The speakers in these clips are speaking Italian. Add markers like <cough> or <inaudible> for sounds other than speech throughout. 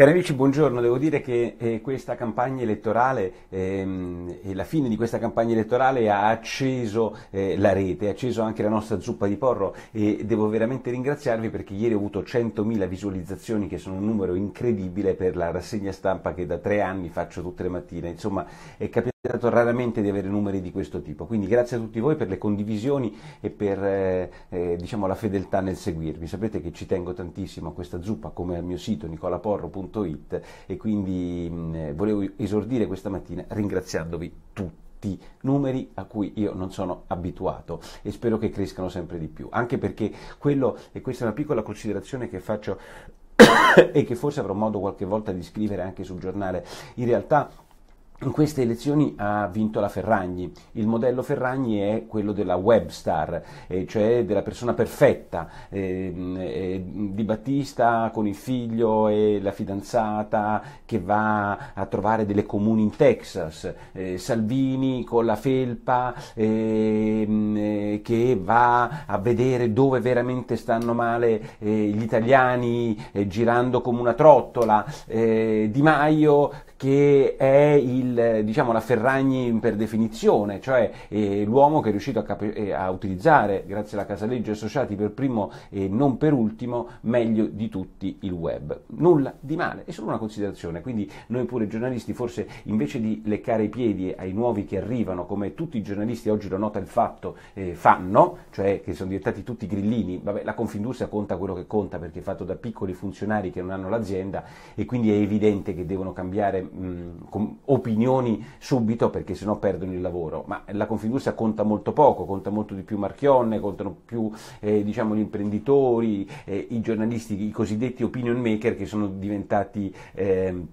Cari amici, buongiorno. Devo dire che eh, questa campagna elettorale ehm, e la fine di questa campagna elettorale ha acceso eh, la rete, ha acceso anche la nostra zuppa di porro e devo veramente ringraziarvi perché ieri ho avuto 100.000 visualizzazioni che sono un numero incredibile per la rassegna stampa che da tre anni faccio tutte le mattine. Insomma, è capitato capitato raramente di avere numeri di questo tipo, quindi grazie a tutti voi per le condivisioni e per eh, eh diciamo, la fedeltà nel seguirmi. Sapete che ci tengo tantissimo a questa zuppa come al mio sito nicolaporro.it e quindi mh, mm, eh, volevo esordire questa mattina ringraziandovi tutti numeri a cui io non sono abituato e spero che crescano sempre di più, anche perché quello, e questa è una piccola considerazione che faccio <coughs> e che forse avrò modo qualche volta di scrivere anche sul giornale, in realtà in queste elezioni ha vinto la Ferragni. Il modello Ferragni è quello della webstar, eh, cioè della persona perfetta. Ehm, eh, di Battista con il figlio e la fidanzata che va a trovare delle comuni in Texas. Eh, Salvini con la felpa ehm, che va a vedere dove veramente stanno male gli italiani girando come una trottola. di Maio che è il, diciamo, la Ferragni per definizione, cioè eh, l'uomo che è riuscito a, cap- eh, a, utilizzare, grazie alla Casaleggio Associati per primo e non per ultimo, meglio di tutti il web. Nulla di male, è solo una considerazione, quindi noi pure giornalisti forse invece di leccare i piedi ai nuovi che arrivano, come tutti i giornalisti oggi lo nota il fatto, eh, fanno, cioè che sono diventati tutti grillini, Vabbè, la Confindustria conta quello che conta perché è fatto da piccoli funzionari che non hanno l'azienda e quindi è evidente che devono cambiare mh, mm, opinioni subito perché sennò perdono il lavoro, ma la Confindustria conta molto poco, conta molto di più Marchionne, contano più eh, diciamo, gli imprenditori, eh, i giornalisti, i cosiddetti opinion maker che sono diventati... Eh,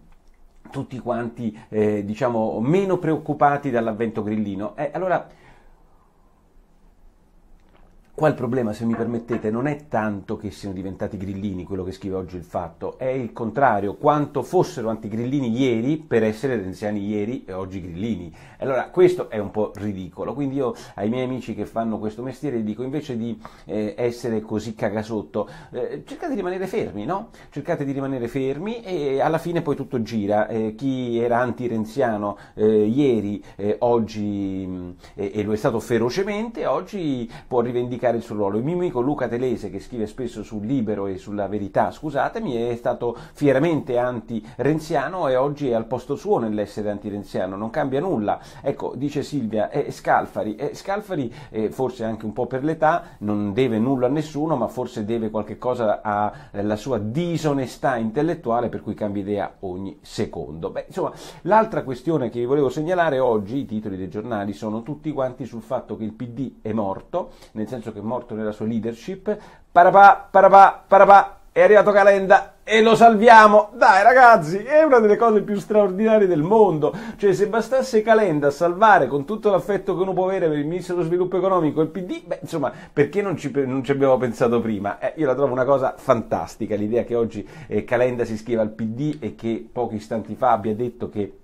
tutti quanti eh, diciamo, meno preoccupati dall'avvento grillino. Eh, allora Qua il problema, se mi permettete, non è tanto che siano diventati grillini quello che scrive oggi il fatto, è il contrario, quanto fossero antigrillini ieri per essere renziani ieri e oggi grillini. Allora questo è un po' ridicolo, quindi io ai miei amici che fanno questo mestiere dico invece di eh, essere così cagasotto, eh, cercate di rimanere fermi, no? Cercate di rimanere fermi e alla fine poi tutto gira, eh, chi era anti-renziano eh, ieri, eh, oggi, mm, e lo è stato ferocemente, oggi può rivendicare giocare il suo ruolo. Il mio amico Luca Telese, che scrive spesso su Libero e sulla Verità, scusatemi, è stato fieramente anti-renziano e oggi è al posto suo nell'essere anti-renziano, non cambia nulla. Ecco, dice Silvia, è Scalfari, è Scalfari eh, forse anche un po' per l'età, non deve nulla a nessuno, ma forse deve qualche cosa alla eh, sua disonestà intellettuale per cui cambia idea ogni secondo. Beh, insomma, l'altra questione che vi volevo segnalare oggi, i titoli dei giornali sono tutti quanti sul fatto che il PD è morto, nel senso che che è morto nella sua leadership. Parapà, parapà, parapà, è arrivato Calenda e lo salviamo. Dai ragazzi, è una delle cose più straordinarie del mondo. Cioè, se bastasse Calenda a salvare con tutto l'affetto che uno può avere per il ministro dello sviluppo economico il PD, beh, insomma, perché non ci, non ci abbiamo pensato prima? Eh, io la trovo una cosa fantastica, l'idea che oggi eh, Calenda si iscriva al PD e che pochi istanti fa abbia detto che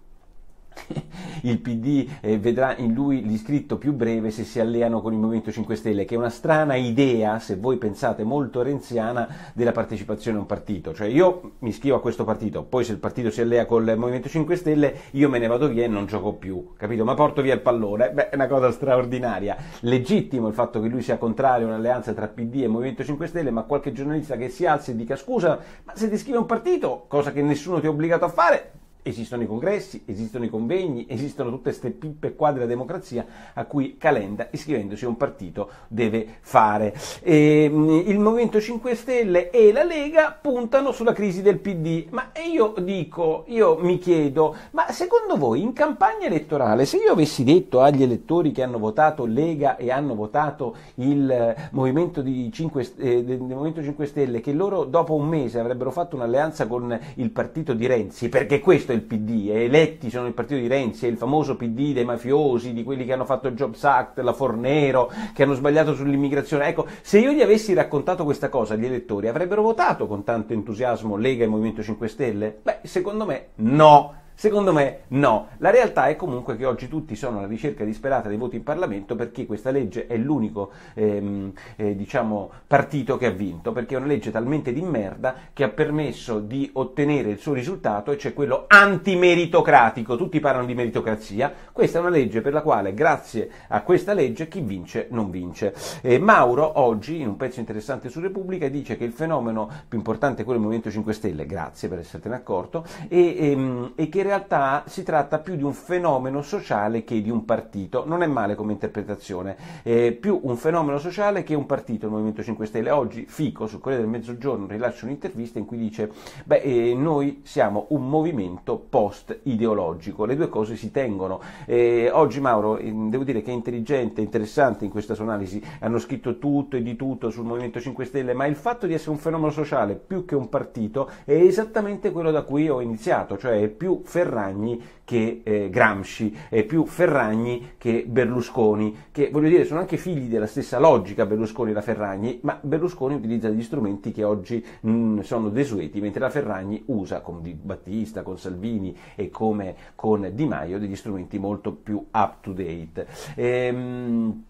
<laughs> il PD eh, vedrà in lui l'iscritto più breve se si alleano con il Movimento 5 Stelle, che è una strana idea, se voi pensate, molto renziana della partecipazione a un partito. Cioè io mi iscrivo a questo partito, poi se il partito si allea con il Movimento 5 Stelle io me ne vado via e non gioco più, capito? Ma porto via il pallone, beh è una cosa straordinaria. Legittimo il fatto che lui sia contrario a un'alleanza tra PD e Movimento 5 Stelle, ma qualche giornalista che si alzi e dica scusa, ma se ti iscrivi a un partito, cosa che nessuno ti è obbligato a fare, esistono i congressi, esistono i convegni, esistono tutte queste pippe qua della democrazia a cui Calenda iscrivendosi a un partito deve fare. E, ehm, il Movimento 5 Stelle e la Lega puntano sulla crisi del PD, ma io dico, io mi chiedo, ma secondo voi in campagna elettorale se io avessi detto agli elettori che hanno votato Lega e hanno votato il eh, Movimento, 5, eh, del Movimento 5 Stelle che loro dopo un mese avrebbero fatto un'alleanza con il partito di Renzi, perché questo è il PD, e eletti sono il partito di Renzi, è il famoso PD dei mafiosi, di quelli che hanno fatto il Jobs Act, la Fornero, che hanno sbagliato sull'immigrazione. Ecco, se io gli avessi raccontato questa cosa agli elettori, avrebbero votato con tanto entusiasmo Lega e Movimento 5 Stelle? Beh, secondo me no. Secondo me no, la realtà è comunque che oggi tutti sono alla ricerca disperata dei voti in Parlamento perché questa legge è l'unico ehm, eh, diciamo, partito che ha vinto, perché è una legge talmente di merda che ha permesso di ottenere il suo risultato e cioè quello antimeritocratico, tutti parlano di meritocrazia, questa è una legge per la quale grazie a questa legge chi vince non vince. Eh, Mauro oggi in un pezzo interessante su Repubblica dice che il fenomeno più importante è quello del Movimento 5 Stelle, grazie per essertene accorto, e, ehm, e che in realtà si tratta più di un fenomeno sociale che di un partito. Non è male come interpretazione, eh, più un fenomeno sociale che un partito, il Movimento 5 Stelle. Oggi Fico sul Corriere del Mezzogiorno rilascia un'intervista in cui dice beh, eh, noi siamo un movimento post-ideologico, le due cose si tengono. Eh, oggi Mauro, devo dire che è intelligente, interessante in questa sua analisi, hanno scritto tutto e di tutto sul Movimento 5 Stelle, ma il fatto di essere un fenomeno sociale più che un partito è esattamente quello da cui ho iniziato, cioè più Ferragni che eh, Gramsci, eh, più Ferragni che Berlusconi, che voglio dire sono anche figli della stessa logica Berlusconi e la Ferragni, ma Berlusconi utilizza degli strumenti che oggi mh, mm, sono desueti, mentre la Ferragni usa con Di Battista, con Salvini e come con Di Maio degli strumenti molto più up to date. Ehm,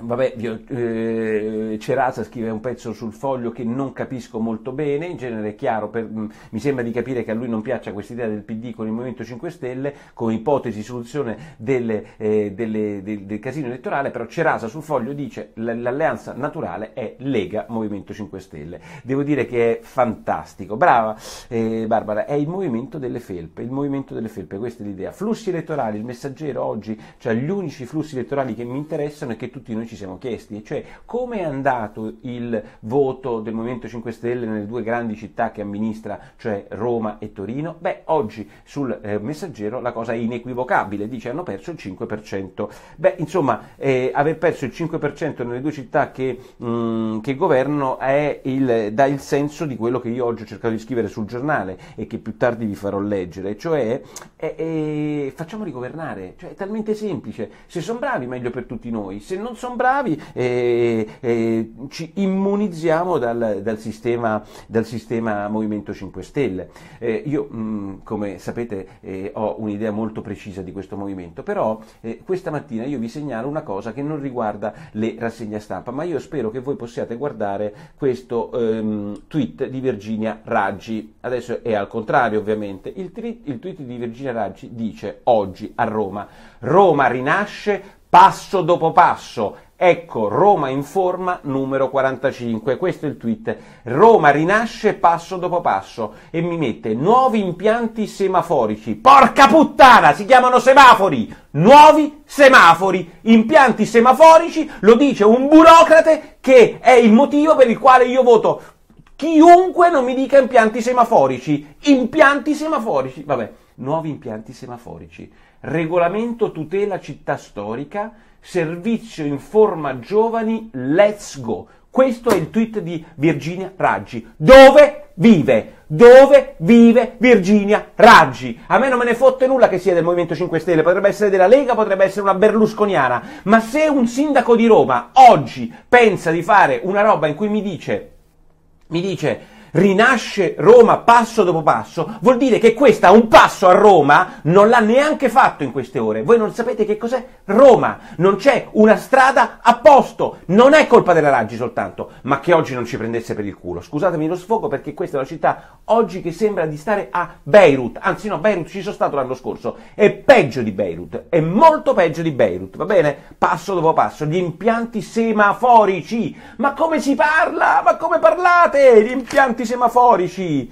Vabbè, eh, Cerasa scrive un pezzo sul foglio che non capisco molto bene, in genere è chiaro, per, mm, mi sembra di capire che a lui non piaccia questa idea del PD con il Movimento 5 Stelle, come ipotesi di soluzione delle, eh, delle, del, del, casino elettorale, però Cerasa sul foglio dice che l'alleanza naturale è Lega Movimento 5 Stelle. Devo dire che è fantastico, brava eh, Barbara, è il movimento delle felpe, il movimento delle felpe, questa è l'idea. Flussi elettorali, il messaggero oggi, cioè gli unici flussi elettorali che mi interessano e che tutti noi noi ci siamo chiesti, cioè come è andato il voto del Movimento 5 Stelle nelle due grandi città che amministra, cioè Roma e Torino? Beh, oggi sul eh, messaggero la cosa è inequivocabile, dice hanno perso il 5%. Beh, insomma, eh, aver perso il 5% nelle due città che, mh, mm, che governano il, dà il senso di quello che io oggi ho cercato di scrivere sul giornale e che più tardi vi farò leggere, cioè eh, eh, facciamoli governare, cioè, è talmente semplice, se sono bravi meglio per tutti noi, se non sono bravi e, e ci immunizziamo dal, dal, sistema, dal, sistema, Movimento 5 Stelle. Eh, io, mh, mm, come sapete, eh, ho un'idea molto precisa di questo movimento, però eh, questa mattina io vi segnalo una cosa che non riguarda le rassegne stampa, ma io spero che voi possiate guardare questo ehm, tweet di Virginia Raggi. Adesso è al contrario, ovviamente. Il, tri- il tweet di Virginia Raggi dice oggi a Roma, Roma rinasce passo dopo passo Ecco Roma in forma numero 45, questo è il tweet. Roma rinasce passo dopo passo e mi mette nuovi impianti semaforici. Porca puttana, si chiamano semafori! Nuovi semafori, impianti semaforici, lo dice un burocrate che è il motivo per il quale io voto chiunque non mi dica impianti semaforici. Impianti semaforici, vabbè, nuovi impianti semaforici. Regolamento tutela città storica servizio in forma giovani, let's go. Questo è il tweet di Virginia Raggi. Dove vive? Dove vive Virginia Raggi? A me non me ne fotte nulla che sia del Movimento 5 Stelle, potrebbe essere della Lega, potrebbe essere una berlusconiana, ma se un sindaco di Roma oggi pensa di fare una roba in cui mi dice, mi dice rinasce Roma passo dopo passo, vuol dire che questa un passo a Roma non l'ha neanche fatto in queste ore. Voi non sapete che cos'è Roma, non c'è una strada a posto, non è colpa della Raggi soltanto, ma che oggi non ci prendesse per il culo. Scusatemi lo sfogo perché questa è una città oggi che sembra di stare a Beirut, anzi no, Beirut ci sono stato l'anno scorso, è peggio di Beirut, è molto peggio di Beirut, va bene? Passo dopo passo, gli impianti semaforici, ma come si parla? Ma come parlate? Gli impianti semaforici.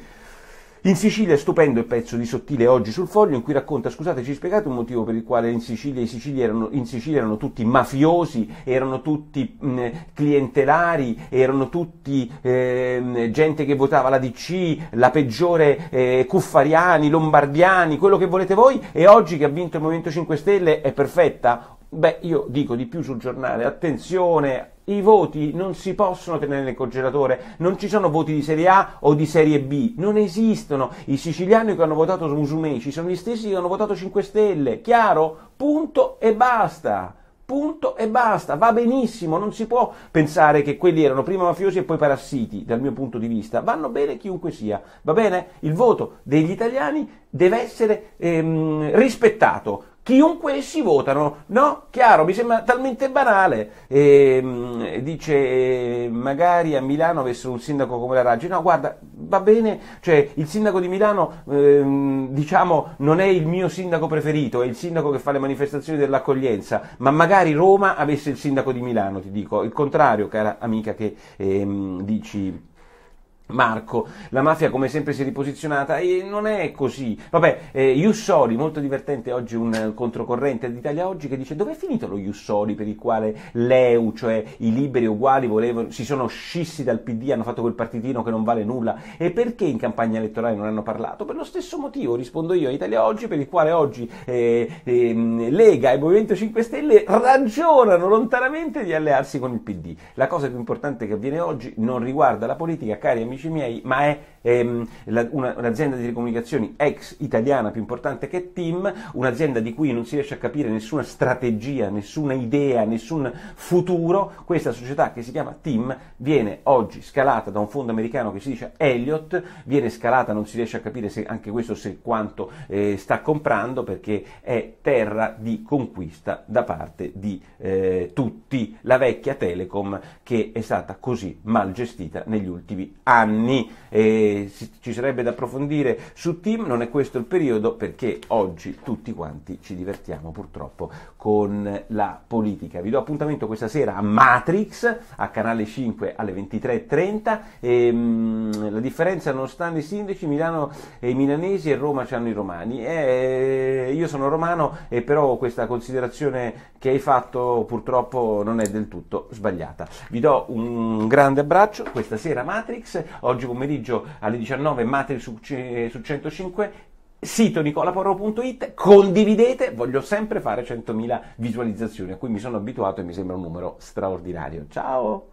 In Sicilia è stupendo il pezzo di Sottile oggi sul foglio in cui racconta, scusate, ci spiegate un motivo per il quale in Sicilia, i Sicilia erano, in Sicilia erano tutti mafiosi, erano tutti mh, clientelari, erano tutti eh, gente che votava la DC, la peggiore eh, Cuffariani, Lombardiani, quello che volete voi e oggi che ha vinto il Movimento 5 Stelle è perfetta? Beh, io dico di più sul giornale, attenzione, i voti non si possono tenere nel congelatore, non ci sono voti di serie A o di serie B, non esistono. I siciliani che hanno votato Musumeci sono gli stessi che hanno votato 5 Stelle, chiaro? Punto e basta. Punto e basta, va benissimo, non si può pensare che quelli erano prima mafiosi e poi parassiti, dal mio punto di vista, vanno bene chiunque sia, va bene? Il voto degli italiani deve essere ehm, rispettato, chiunque essi votano. No? Chiaro, mi sembra talmente banale. E, ehm, dice, ehm, magari a Milano avessero un sindaco come la Raggi. No, guarda, va bene, cioè il sindaco di Milano, ehm, diciamo, non è il mio sindaco preferito, è il sindaco che fa le manifestazioni dell'accoglienza, ma magari Roma avesse il sindaco di Milano, ti dico. Il contrario, cara amica che ehm, dici Marco, la mafia come sempre si è riposizionata e non è così. Vabbè, eh, Jussori, molto divertente oggi un controcorrente d'Italia Oggi che dice dove è finito lo Jussori per il quale l'EU, cioè i liberi uguali, volevano, si sono scissi dal PD, hanno fatto quel partitino che non vale nulla e perché in campagna elettorale non hanno parlato? Per lo stesso motivo, rispondo io, a Italia Oggi per il quale oggi eh, eh, Lega e Movimento 5 Stelle ragionano lontanamente di allearsi con il PD. La cosa più importante che avviene oggi non riguarda la politica, cari amici time aí. Mas ehm, la, una, un'azienda di telecomunicazioni ex italiana più importante che TIM, un'azienda di cui non si riesce a capire nessuna strategia, nessuna idea, nessun futuro, questa società che si chiama TIM viene oggi scalata da un fondo americano che si dice Elliott, viene scalata, non si riesce a capire se, anche questo se quanto eh, sta comprando perché è terra di conquista da parte di eh, tutti, la vecchia Telecom che è stata così mal gestita negli ultimi anni. Eh, ci sarebbe da approfondire su Team, non è questo il periodo perché oggi tutti quanti ci divertiamo purtroppo con la politica. Vi do appuntamento questa sera a Matrix, a Canale 5 alle 23.30. E, mh, ehm, la differenza non sta nei sindaci, Milano e i milanesi e Roma c'hanno i romani. E, eh, io sono romano e però questa considerazione che hai fatto purtroppo non è del tutto sbagliata. Vi do un grande abbraccio questa sera Matrix, oggi pomeriggio alle 19 Matrix su, su 105 sito nicolaporo.it, condividete, voglio sempre fare 100.000 visualizzazioni a cui mi sono abituato e mi sembra un numero straordinario. Ciao!